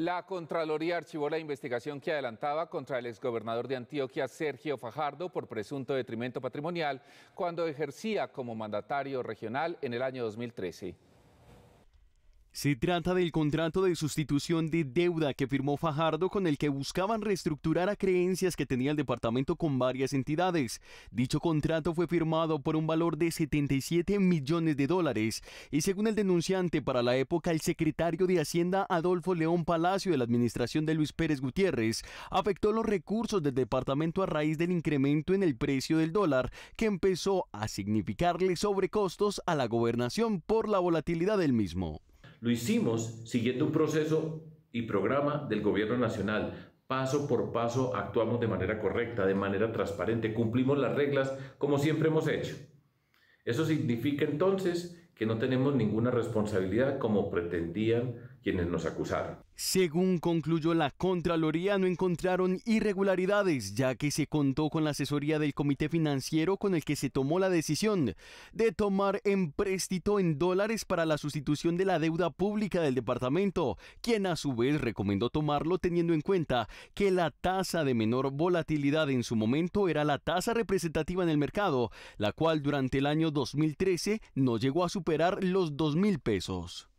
La Contraloría archivó la investigación que adelantaba contra el exgobernador de Antioquia, Sergio Fajardo, por presunto detrimento patrimonial cuando ejercía como mandatario regional en el año 2013. Se trata del contrato de sustitución de deuda que firmó Fajardo con el que buscaban reestructurar a creencias que tenía el departamento con varias entidades. Dicho contrato fue firmado por un valor de 77 millones de dólares y según el denunciante para la época el secretario de Hacienda Adolfo León Palacio de la administración de Luis Pérez Gutiérrez afectó los recursos del departamento a raíz del incremento en el precio del dólar que empezó a significarle sobrecostos a la gobernación por la volatilidad del mismo. Lo hicimos siguiendo un proceso y programa del Gobierno Nacional. Paso por paso actuamos de manera correcta, de manera transparente, cumplimos las reglas como siempre hemos hecho. Eso significa entonces que no tenemos ninguna responsabilidad como pretendían quienes nos acusaron. Según concluyó la Contraloría, no encontraron irregularidades, ya que se contó con la asesoría del comité financiero con el que se tomó la decisión de tomar empréstito en dólares para la sustitución de la deuda pública del departamento, quien a su vez recomendó tomarlo teniendo en cuenta que la tasa de menor volatilidad en su momento era la tasa representativa en el mercado, la cual durante el año 2013 no llegó a superar los 2 mil pesos.